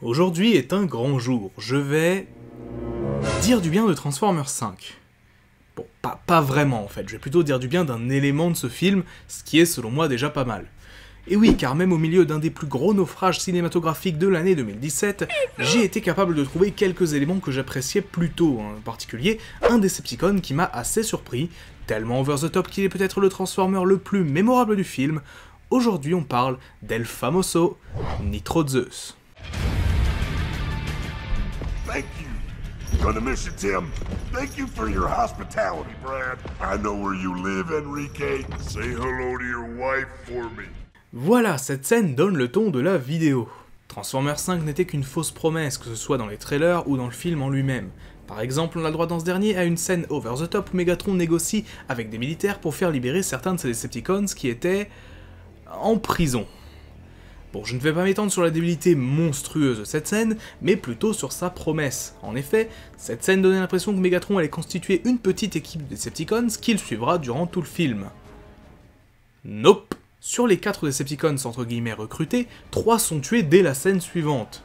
Aujourd'hui est un grand jour. Je vais dire du bien de Transformers 5. Bon, pas, vraiment en fait, je vais plutôt dire du bien d'un élément de ce film, ce qui est selon moi déjà pas mal. Et oui, car même au milieu d'un des plus gros naufrages cinématographiques de l'année 2017, j'ai été capable de trouver quelques éléments que j'appréciais plutôt, hein. en particulier un Decepticon qui m'a assez surpris, tellement over the top qu'il est peut-être le Transformer le plus mémorable du film. Aujourd'hui, on parle d'El Famoso Nitro Zeus. Tim. Thank you for your Brad. I know where you live, Enrique. Say hello to your wife for me. Voilà, cette scène donne le ton de la vidéo. Transformers 5 n'était qu'une fausse promesse, que ce soit dans les trailers ou dans le film en lui-même. Par exemple, on a droit dans ce dernier à une scène over the top où Megatron négocie avec des militaires pour faire libérer certains de ses Decepticons qui étaient... en prison. Bon, je ne vais pas m'étendre sur la débilité monstrueuse de cette scène, mais plutôt sur sa promesse. En effet, cette scène donnait l'impression que Megatron allait constituer une petite équipe de Decepticons qu'il suivra durant tout le film. Nope Sur les 4 Decepticons entre guillemets recrutés, 3 sont tués dès la scène suivante.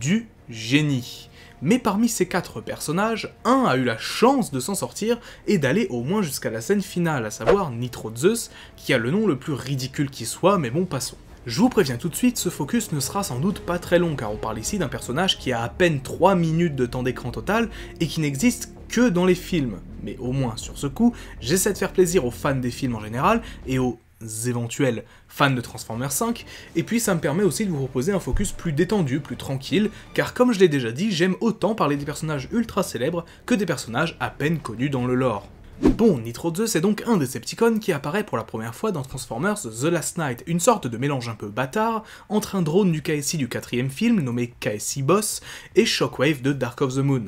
Du génie. Mais parmi ces 4 personnages, un a eu la chance de s'en sortir et d'aller au moins jusqu'à la scène finale, à savoir Nitro Zeus, qui a le nom le plus ridicule qui soit, mais bon passons. Je vous préviens tout de suite, ce focus ne sera sans doute pas très long car on parle ici d'un personnage qui a à peine 3 minutes de temps d'écran total et qui n'existe que dans les films. Mais au moins sur ce coup, j'essaie de faire plaisir aux fans des films en général et aux éventuels fans de Transformers 5, et puis ça me permet aussi de vous proposer un focus plus détendu, plus tranquille, car comme je l'ai déjà dit, j'aime autant parler des personnages ultra célèbres que des personnages à peine connus dans le lore. Bon, Nitro 2, c'est donc un Decepticon qui apparaît pour la première fois dans Transformers The Last Knight, une sorte de mélange un peu bâtard entre un drone du KSI du quatrième film, nommé KSI Boss, et Shockwave de Dark of the Moon.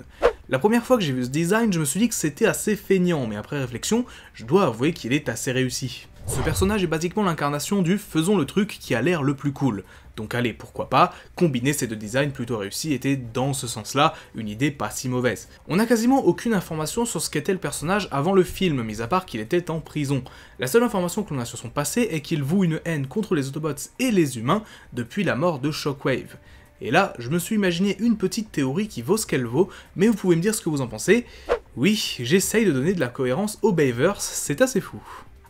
La première fois que j'ai vu ce design, je me suis dit que c'était assez feignant, mais après réflexion, je dois avouer qu'il est assez réussi. Ce personnage est basiquement l'incarnation du faisons le truc qui a l'air le plus cool. Donc allez, pourquoi pas, combiner ces deux designs plutôt réussis était dans ce sens-là une idée pas si mauvaise. On a quasiment aucune information sur ce qu'était le personnage avant le film, mis à part qu'il était en prison. La seule information que l'on a sur son passé est qu'il voue une haine contre les Autobots et les humains depuis la mort de Shockwave. Et là, je me suis imaginé une petite théorie qui vaut ce qu'elle vaut, mais vous pouvez me dire ce que vous en pensez. Oui, j'essaye de donner de la cohérence au Bayverse, c'est assez fou.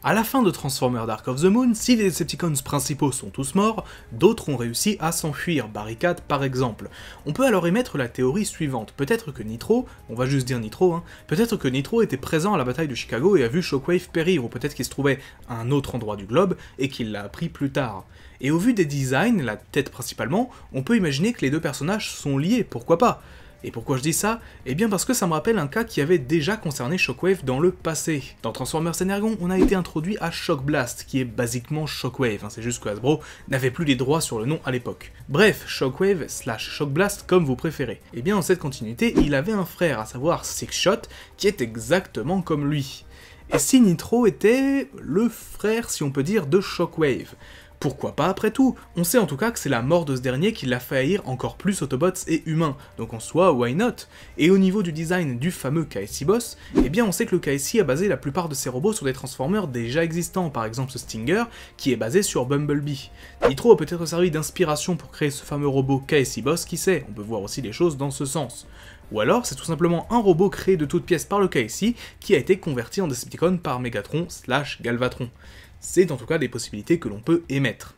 A la fin de Transformers Dark of the Moon, si les Decepticons principaux sont tous morts, d'autres ont réussi à s'enfuir, barricade par exemple. On peut alors émettre la théorie suivante, peut-être que Nitro, on va juste dire Nitro, hein, peut-être que Nitro était présent à la bataille de Chicago et a vu Shockwave périr, ou peut-être qu'il se trouvait à un autre endroit du globe et qu'il l'a appris plus tard. Et au vu des designs, la tête principalement, on peut imaginer que les deux personnages sont liés, pourquoi pas et pourquoi je dis ça Eh bien parce que ça me rappelle un cas qui avait déjà concerné Shockwave dans le passé. Dans Transformers Energon, on a été introduit à Shockblast, qui est basiquement Shockwave, hein, c'est juste que Hasbro n'avait plus les droits sur le nom à l'époque. Bref, Shockwave slash Shock comme vous préférez. Et eh bien dans cette continuité, il avait un frère, à savoir Six Shot, qui est exactement comme lui. Et si Nitro était le frère, si on peut dire, de Shockwave pourquoi pas après tout On sait en tout cas que c'est la mort de ce dernier qui l'a fait haïr encore plus Autobots et humains, donc en soi, why not Et au niveau du design du fameux KSI Boss, eh bien on sait que le KSI a basé la plupart de ses robots sur des Transformers déjà existants, par exemple ce Stinger, qui est basé sur Bumblebee. Nitro a peut-être servi d'inspiration pour créer ce fameux robot KSI Boss, qui sait, on peut voir aussi les choses dans ce sens. Ou alors, c'est tout simplement un robot créé de toutes pièces par le KSI qui a été converti en Decepticon par Megatron slash Galvatron. C'est en tout cas des possibilités que l'on peut émettre.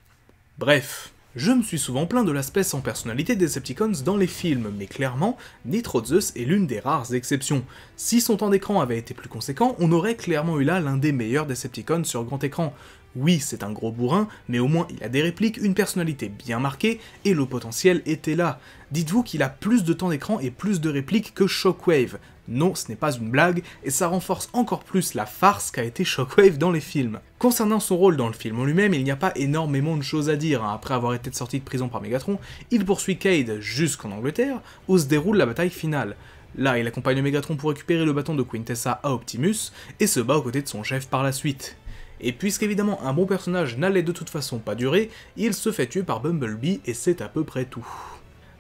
Bref, je me suis souvent plaint de l'aspect sans personnalité des Decepticons dans les films, mais clairement, Nitro Zeus est l'une des rares exceptions. Si son temps d'écran avait été plus conséquent, on aurait clairement eu là l'un des meilleurs Decepticons sur grand écran. Oui, c'est un gros bourrin, mais au moins il a des répliques, une personnalité bien marquée, et le potentiel était là. Dites-vous qu'il a plus de temps d'écran et plus de répliques que Shockwave. Non, ce n'est pas une blague, et ça renforce encore plus la farce qu'a été Shockwave dans les films. Concernant son rôle dans le film en lui-même, il n'y a pas énormément de choses à dire. Hein. Après avoir été sorti de prison par Megatron, il poursuit Cade jusqu'en Angleterre, où se déroule la bataille finale. Là, il accompagne Megatron pour récupérer le bâton de Quintessa à Optimus, et se bat aux côtés de son chef par la suite. Et puisqu'évidemment un bon personnage n'allait de toute façon pas durer, il se fait tuer par Bumblebee et c'est à peu près tout.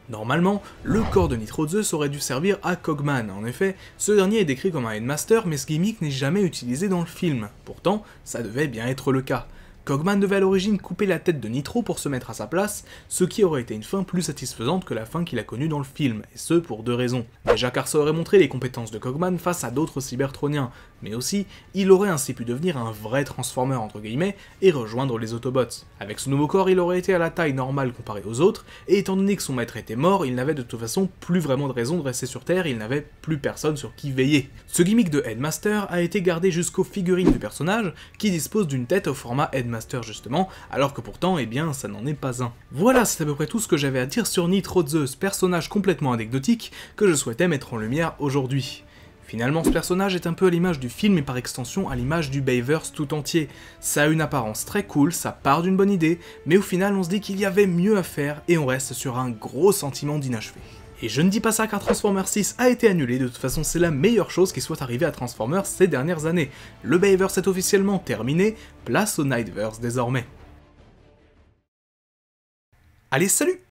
Normalement, le corps de Nitro Zeus aurait dû servir à Cogman, en effet, ce dernier est décrit comme un Headmaster mais ce gimmick n'est jamais utilisé dans le film, pourtant ça devait bien être le cas. Cogman devait à l'origine couper la tête de Nitro pour se mettre à sa place, ce qui aurait été une fin plus satisfaisante que la fin qu'il a connue dans le film, et ce pour deux raisons. Déjà car aurait montré les compétences de Cogman face à d'autres cybertroniens, mais aussi il aurait ainsi pu devenir un vrai Transformer entre guillemets et rejoindre les Autobots. Avec ce nouveau corps, il aurait été à la taille normale comparé aux autres, et étant donné que son maître était mort, il n'avait de toute façon plus vraiment de raison de rester sur Terre, il n'avait plus personne sur qui veiller. Ce gimmick de Headmaster a été gardé jusqu'aux figurines du personnage, qui dispose d'une tête au format Headmaster justement, alors que pourtant, eh bien, ça n'en est pas un. Voilà, c'est à peu près tout ce que j'avais à dire sur Nitro Zeus, personnage complètement anecdotique que je souhaitais mettre en lumière aujourd'hui. Finalement, ce personnage est un peu à l'image du film et par extension à l'image du Bayverse tout entier. Ça a une apparence très cool, ça part d'une bonne idée, mais au final on se dit qu'il y avait mieux à faire et on reste sur un gros sentiment d'inachevé. Et je ne dis pas ça car Transformers 6 a été annulé, de toute façon c'est la meilleure chose qui soit arrivée à Transformers ces dernières années. Le Bayverse est officiellement terminé, place au Nightverse désormais. Allez salut